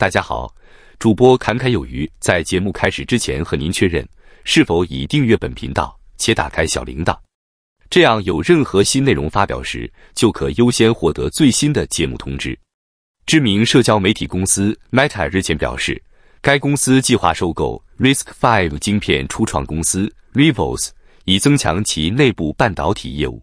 大家好，主播侃侃有余。在节目开始之前，和您确认是否已订阅本频道且打开小铃铛，这样有任何新内容发表时，就可优先获得最新的节目通知。知名社交媒体公司 Meta 日前表示，该公司计划收购 Risk Five 晶片初创公司 Rivols，以增强其内部半导体业务。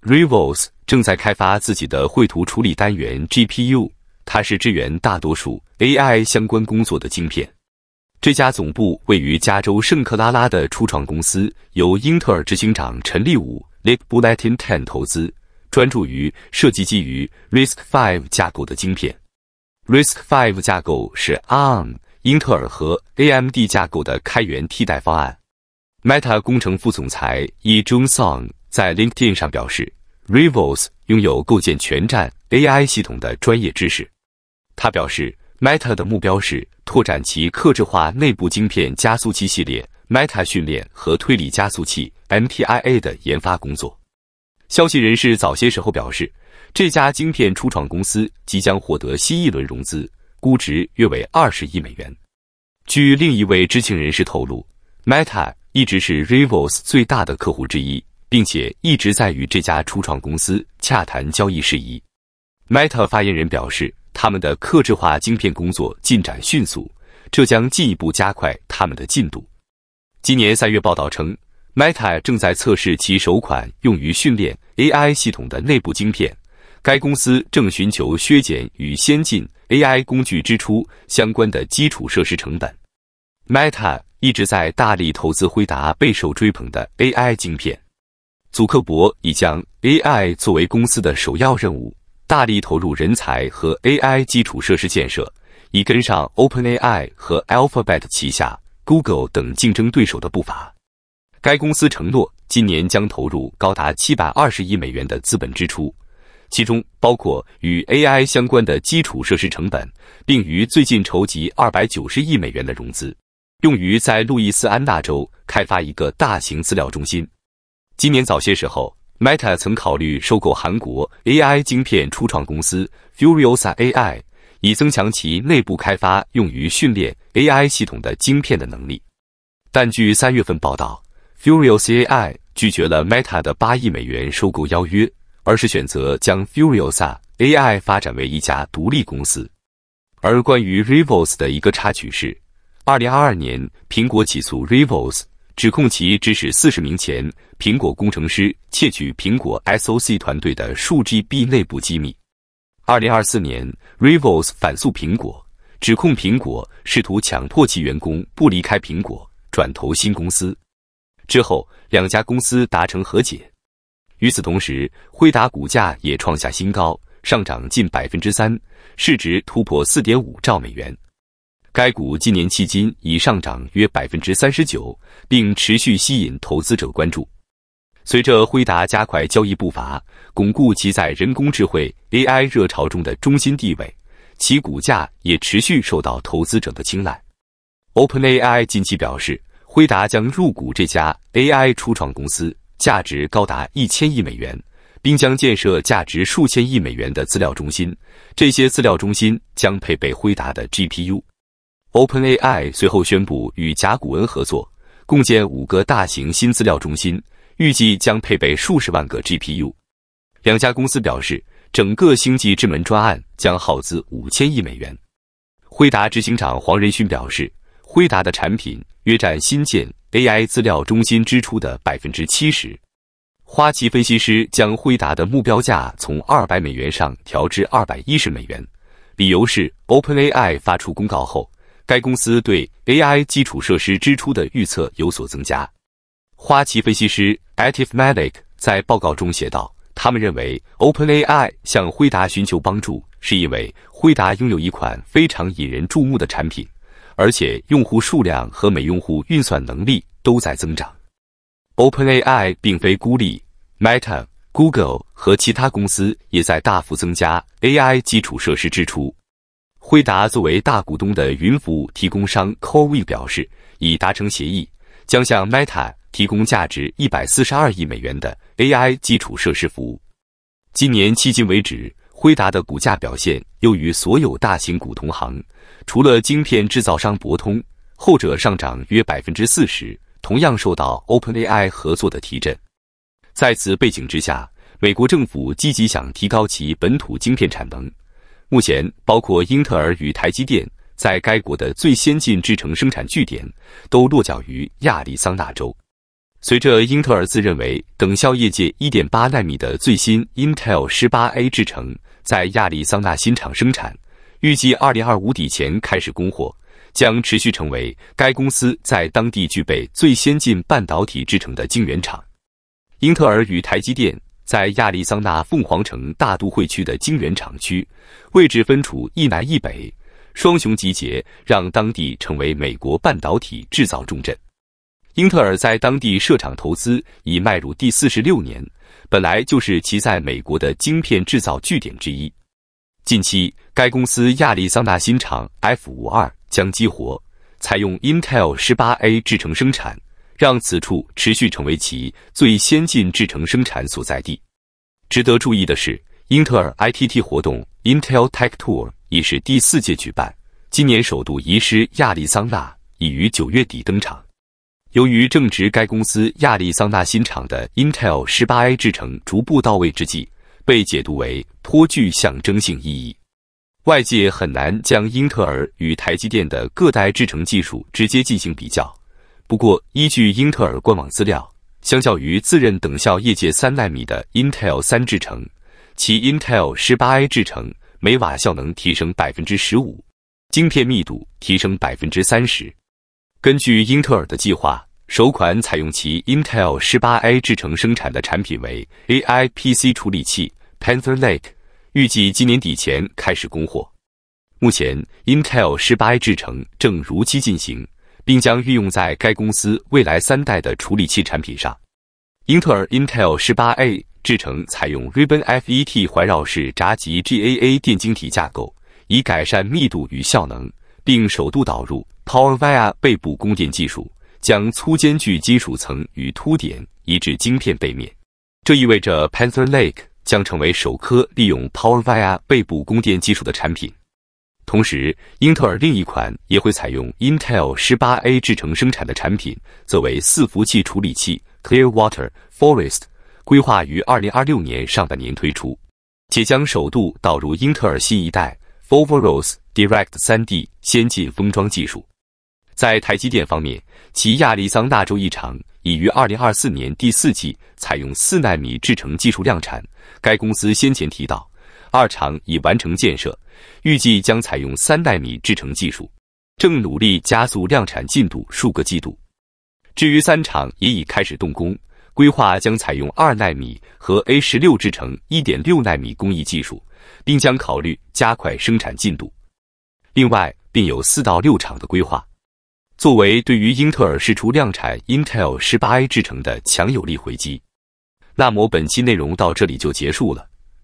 Rivols 正在开发自己的绘图处理单元 GPU。它是支援大多数 AI 相关工作的晶片。这家总部位于加州圣克拉拉的初创公司由英特尔执行长陈立武 （Lip Bulletin t e n 投资，专注于设计基于 RISC-V 架构的晶片。RISC-V 架构是 ARM、英特尔和 AMD 架构的开源替代方案。Meta 工程副总裁 E. June Song 在 LinkedIn 上表示。Rivos 拥有构建全站 AI 系统的专业知识，他表示，Meta 的目标是拓展其客制化内部晶片加速器系列 Meta 训练和推理加速器 MTIA 的研发工作。消息人士早些时候表示，这家晶片初创公司即将获得新一轮融资，估值约为二十亿美元。据另一位知情人士透露，Meta 一直是 Rivos 最大的客户之一。并且一直在与这家初创公司洽谈交易事宜。Meta 发言人表示，他们的克制化晶片工作进展迅速，这将进一步加快他们的进度。今年三月，报道称，Meta 正在测试其首款用于训练 AI 系统的内部晶片。该公司正寻求削减与先进 AI 工具支出相关的基础设施成本。Meta 一直在大力投资辉达备受追捧的 AI 晶片。祖克伯已将 AI 作为公司的首要任务，大力投入人才和 AI 基础设施建设，以跟上 OpenAI 和 Alphabet 旗下 Google 等竞争对手的步伐。该公司承诺今年将投入高达七百二十亿美元的资本支出，其中包括与 AI 相关的基础设施成本，并于最近筹集二百九十亿美元的融资，用于在路易斯安那州开发一个大型资料中心。今年早些时候，Meta 曾考虑收购韩国 AI 晶片初创公司 Furiosa AI，以增强其内部开发用于训练 AI 系统的晶片的能力。但据三月份报道，Furiosa AI 拒绝了 Meta 的八亿美元收购邀约，而是选择将 Furiosa AI 发展为一家独立公司。而关于 r i v a l s 的一个插曲是，二零二二年苹果起诉 r i v a l s 指控其指使四十名前苹果工程师窃取苹果 SOC 团队的数 GB 内部机密。二零二四年 r i v o l s 反诉苹果，指控苹果试图强迫其员工不离开苹果，转投新公司。之后，两家公司达成和解。与此同时，辉达股价也创下新高，上涨近百分之三，市值突破四点五兆美元。该股今年迄今已上涨约百分之三十九，并持续吸引投资者关注。随着辉达加快交易步伐，巩固其在人工智慧 AI 热潮中的中心地位，其股价也持续受到投资者的青睐。OpenAI 近期表示，辉达将入股这家 AI 初创公司，价值高达一千亿美元，并将建设价值数千亿美元的资料中心。这些资料中心将配备辉达的 GPU。OpenAI 随后宣布与甲骨文合作，共建五个大型新资料中心，预计将配备数十万个 GPU。两家公司表示，整个星际之门专案将耗资五千亿美元。辉达执行长黄仁勋表示，辉达的产品约占新建 AI 资料中心支出的百分之七十。花旗分析师将辉达的目标价从二百美元上调至二百一十美元，理由是 OpenAI 发出公告后。该公司对 AI 基础设施支出的预测有所增加。花旗分析师 Atif Malik 在报告中写道，他们认为 OpenAI 向辉达寻求帮助，是因为辉达拥有一款非常引人注目的产品，而且用户数量和每用户运算能力都在增长。OpenAI 并非孤立，Meta、Google 和其他公司也在大幅增加 AI 基础设施支出。辉达作为大股东的云服务提供商 c o w i n 表示，已达成协议，将向 Meta 提供价值142亿美元的 AI 基础设施服务。今年迄今为止，辉达的股价表现优于所有大型股同行，除了晶片制造商博通，后者上涨约百分之四十，同样受到 OpenAI 合作的提振。在此背景之下，美国政府积极想提高其本土晶片产能。目前，包括英特尔与台积电在该国的最先进制程生产据点，都落脚于亚利桑那州。随着英特尔自认为等效业界1.8纳米的最新 Intel 18A 制程在亚利桑那新厂生产，预计2025底前开始供货，将持续成为该公司在当地具备最先进半导体制程的晶圆厂。英特尔与台积电。在亚利桑那凤凰城大都会区的晶圆厂区，位置分处一南一北，双雄集结让当地成为美国半导体制造重镇。英特尔在当地设厂投资已迈入第四十六年，本来就是其在美国的晶片制造据点之一。近期，该公司亚利桑那新厂 F 五二将激活，采用 Intel 十八 A 制成生产。让此处持续成为其最先进制程生产所在地。值得注意的是，英特尔 I T T 活动 Intel Tech Tour 已是第四届举办，今年首度移师亚利桑那，已于九月底登场。由于正值该公司亚利桑那新厂的 Intel 十八 A 制程逐步到位之际，被解读为颇具象征性意义。外界很难将英特尔与台积电的各代制程技术直接进行比较。不过，依据英特尔官网资料，相较于自认等效业界三纳米的 Intel 三制程，其 Intel 十八 A 制程每瓦效能提升百分之十五，晶片密度提升百分之三十。根据英特尔的计划，首款采用其 Intel 十八 A 制程生产的产品为 AI PC 处理器 Panther Lake，预计今年底前开始供货。目前，Intel 十八 A 制程正如期进行。并将运用在该公司未来三代的处理器产品上。英特尔 Intel 十八 A 制程采用 Ribbon FET 环绕式闸极 GAA 电晶体架构，以改善密度与效能，并首度导入 PowerVia 背部供电技术，将粗间距金属层与凸点移至晶片背面。这意味着 Panther Lake 将成为首颗利用 PowerVia 背部供电技术的产品。同时，英特尔另一款也会采用 Intel 18A 制程生产的产品，则为伺服器处理器 Clearwater Forest，规划于二零二六年上半年推出，且将首度导入英特尔新一代 f o v r r o s Direct 3D 先进封装技术。在台积电方面，其亚利桑那州一厂已于二零二四年第四季采用四纳米制程技术量产。该公司先前提到。二厂已完成建设，预计将采用三纳米制程技术，正努力加速量产进度数个季度。至于三厂也已开始动工，规划将采用二纳米和 A 十六制成一点六纳米工艺技术，并将考虑加快生产进度。另外，并有四到六厂的规划，作为对于英特尔试出量产 Intel 十八 A 制程的强有力回击。那么本期内容到这里就结束了。